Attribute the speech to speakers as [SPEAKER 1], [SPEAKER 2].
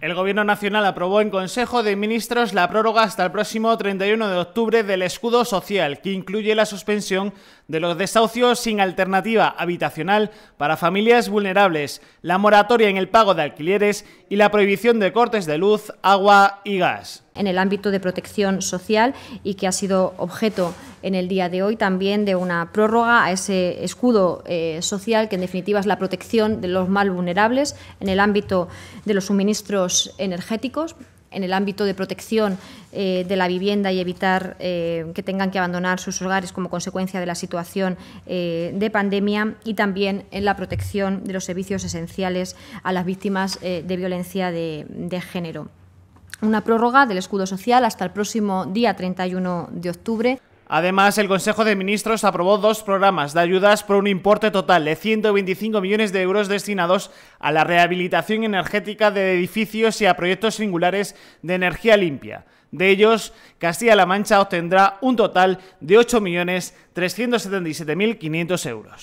[SPEAKER 1] El Gobierno Nacional aprobó en Consejo de Ministros la prórroga hasta el próximo 31 de octubre del escudo social, que incluye la suspensión de los desahucios sin alternativa habitacional para familias vulnerables, la moratoria en el pago de alquileres y la prohibición de cortes de luz, agua y gas.
[SPEAKER 2] En el ámbito de protección social y que ha sido objeto en el día de hoy también de una prórroga a ese escudo eh, social que en definitiva es la protección de los más vulnerables en el ámbito de los suministros energéticos en el ámbito de protección eh, de la vivienda y evitar eh, que tengan que abandonar sus hogares como consecuencia de la situación de pandemia y también en la protección de los servicios esenciales a las víctimas de violencia de género. Una prórroga del escudo social hasta el próximo día 31 de
[SPEAKER 1] octubre. Además, el Consejo de Ministros aprobó dos programas de ayudas por un importe total de 125 millones de euros destinados a la rehabilitación energética de edificios y a proyectos singulares de energía limpia. De ellos, Castilla-La Mancha obtendrá un total de 8.377.500 euros.